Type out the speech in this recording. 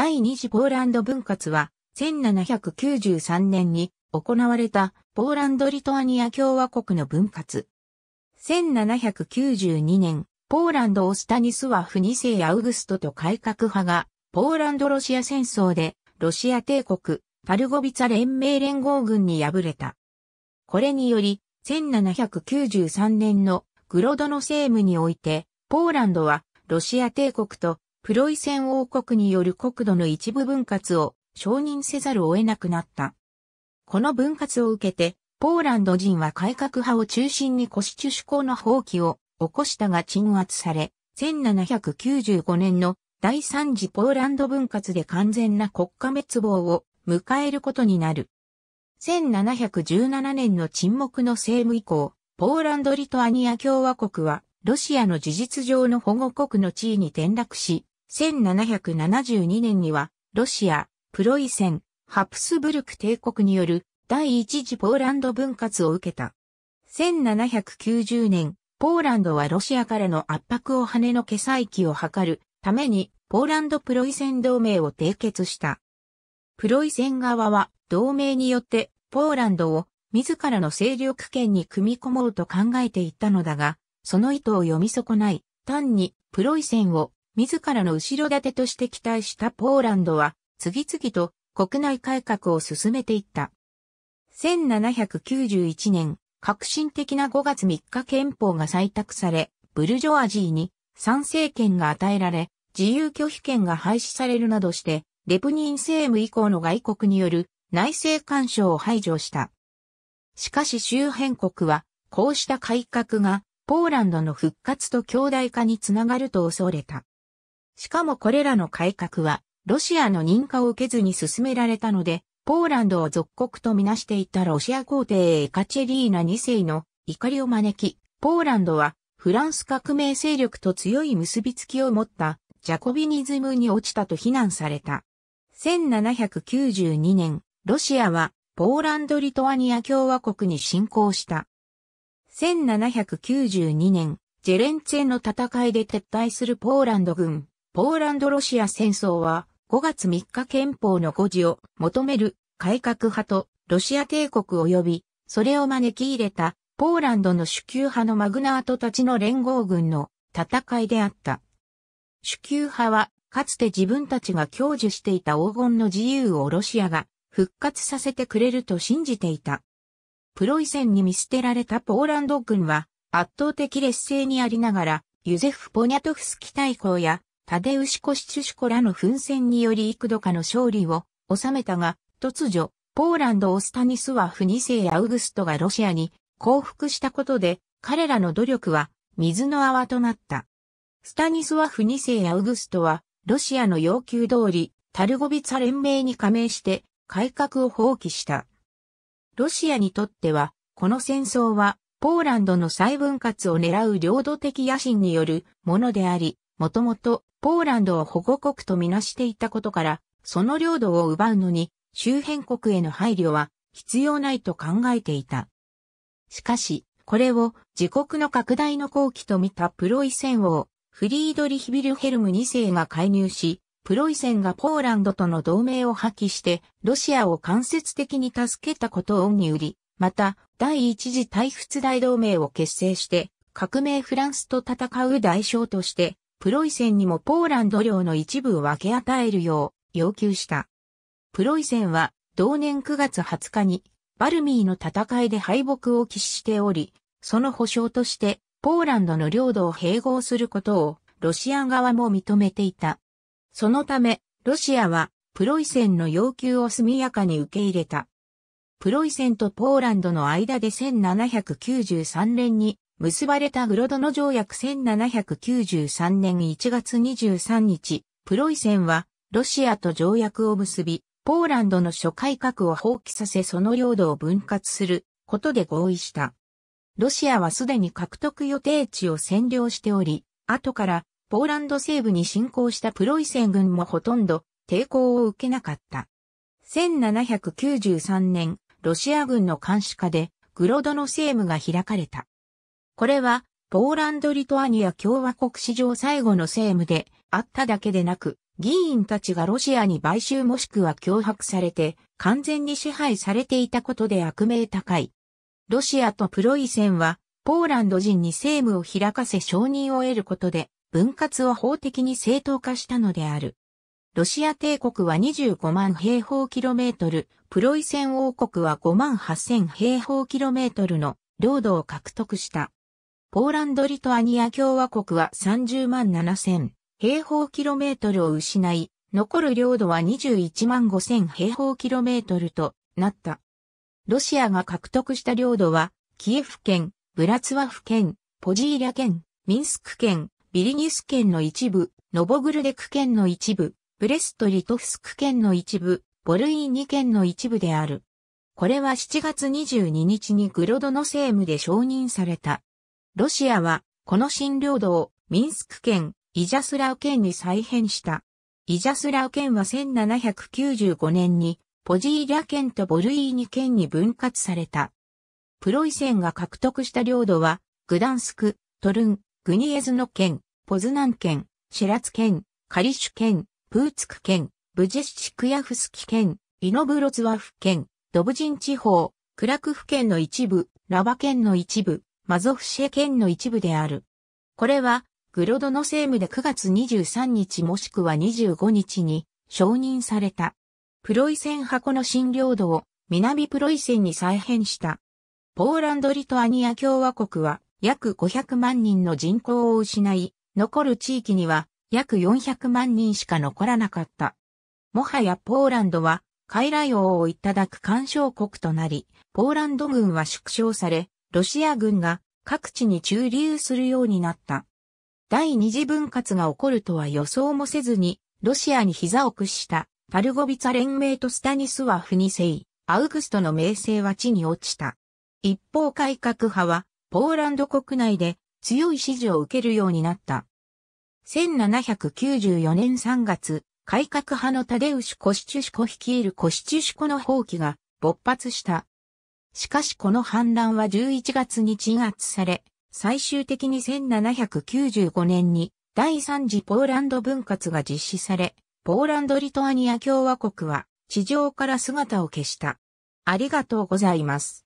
第二次ポーランド分割は、1793年に行われたポーランド・リトアニア共和国の分割。1792年、ポーランドオスタニスワフ2世アウグストと改革派が、ポーランド・ロシア戦争で、ロシア帝国、パルゴビツァ連盟連合軍に敗れた。これにより、1793年のグロドの政務において、ポーランドはロシア帝国とプロイセン王国による国土の一部分割を承認せざるを得なくなった。この分割を受けて、ポーランド人は改革派を中心にコシチュシュ公の放棄を起こしたが鎮圧され、1795年の第三次ポーランド分割で完全な国家滅亡を迎えることになる。1717年の沈黙の政務以降、ポーランド・リトアニア共和国は、ロシアの事実上の保護国の地位に転落し、1772年には、ロシア、プロイセン、ハプスブルク帝国による第一次ポーランド分割を受けた。1790年、ポーランドはロシアからの圧迫を跳ねのけ再起を図るために、ポーランドプロイセン同盟を締結した。プロイセン側は同盟によってポーランドを自らの勢力圏に組み込もうと考えていったのだが、その意図を読み損ない、単にプロイセンを自らの後ろ盾として期待したポーランドは、次々と国内改革を進めていった。1791年、革新的な5月3日憲法が採択され、ブルジョアジーに参政権が与えられ、自由拒否権が廃止されるなどして、レプニン政務以降の外国による内政干渉を排除した。しかし周辺国は、こうした改革が、ポーランドの復活と強大化につながると恐れた。しかもこれらの改革は、ロシアの認可を受けずに進められたので、ポーランドを属国とみなしていたロシア皇帝エカチェリーナ2世の怒りを招き、ポーランドはフランス革命勢力と強い結びつきを持ったジャコビニズムに落ちたと非難された。1792年、ロシアはポーランド・リトアニア共和国に侵攻した。1792年、ジェレンツェの戦いで撤退するポーランド軍、ポーランド・ロシア戦争は5月3日憲法の誤字を求める改革派とロシア帝国及びそれを招き入れたポーランドの主級派のマグナートたちの連合軍の戦いであった。主級派はかつて自分たちが享受していた黄金の自由をロシアが復活させてくれると信じていた。プロイセンに見捨てられたポーランド軍は圧倒的劣勢にありながらユゼフ・ポニャトフスキ大公やタデウシコ・シチュシコらの奮戦により幾度かの勝利を収めたが、突如、ポーランド・オスタニスワフ2世アウグストがロシアに降伏したことで、彼らの努力は水の泡となった。スタニスワフ2世アウグストは、ロシアの要求通り、タルゴビツァ連盟に加盟して、改革を放棄した。ロシアにとっては、この戦争は、ポーランドの再分割を狙う領土的野心によるものであり、もともとポーランドを保護国とみなしていたことから、その領土を奪うのに周辺国への配慮は必要ないと考えていた。しかし、これを自国の拡大の好機と見たプロイセン王、フリードリヒビルヘルム2世が介入し、プロイセンがポーランドとの同盟を破棄して、ロシアを間接的に助けたことを恩に売り、また、第一次大仏大同盟を結成して、革命フランスと戦う代償として、プロイセンにもポーランド領の一部を分け与えるよう要求した。プロイセンは同年9月20日にバルミーの戦いで敗北を喫しており、その保証としてポーランドの領土を併合することをロシア側も認めていた。そのため、ロシアはプロイセンの要求を速やかに受け入れた。プロイセンとポーランドの間で1793年に結ばれたグロドの条約1793年1月23日、プロイセンはロシアと条約を結び、ポーランドの諸改革を放棄させその領土を分割することで合意した。ロシアはすでに獲得予定地を占領しており、後からポーランド西部に侵攻したプロイセン軍もほとんど抵抗を受けなかった。1793年、ロシア軍の監視下でグロドの政務が開かれた。これは、ポーランド・リトアニア共和国史上最後の政務であっただけでなく、議員たちがロシアに買収もしくは脅迫されて完全に支配されていたことで悪名高い。ロシアとプロイセンはポーランド人に政務を開かせ承認を得ることで分割を法的に正当化したのである。ロシア帝国は25万平方キロメートル、プロイセン王国は5万8000平方キロメートルの領土を獲得した。ポーランド・リトアニア共和国は30万7000平方キロメートルを失い、残る領土は21万5000平方キロメートルとなった。ロシアが獲得した領土は、キエフ県、ブラツワフ県、ポジーリャ県、ミンスク県、ビリニュス県の一部、ノボグルデク県の一部、ブレスト・リトフスク県の一部、ボルインニ県の一部である。これは7月22日にグロドノセームで承認された。ロシアは、この新領土を、ミンスク県、イジャスラウ県に再編した。イジャスラウ県は1795年に、ポジーリャ県とボルイーニ県に分割された。プロイセンが獲得した領土は、グダンスク、トルン、グニエズノ県、ポズナン県、シェラツ県、カリシュ県、プーツク県、ブジェシクヤフスキ県、イノブロツワフ県、ドブジン地方、クラクフ県の一部、ラバ県の一部、マゾフシェ県の一部である。これは、グロドの政務で9月23日もしくは25日に承認された。プロイセン箱の新領土を南プロイセンに再編した。ポーランド・リトアニア共和国は約500万人の人口を失い、残る地域には約400万人しか残らなかった。もはやポーランドは、傀儡王をいただく干渉国となり、ポーランド軍は縮小され、ロシア軍が各地に駐留するようになった。第二次分割が起こるとは予想もせずに、ロシアに膝を屈したパルゴビツァ連盟とスタニスワフセイ、アウグストの名声は地に落ちた。一方改革派は、ポーランド国内で強い支持を受けるようになった。1794年3月、改革派のタデウシュ・コシチュシコ率いるコシチュシコの放棄が勃発した。しかしこの反乱は11月に鎮圧され、最終的に1795年に第三次ポーランド分割が実施され、ポーランド・リトアニア共和国は地上から姿を消した。ありがとうございます。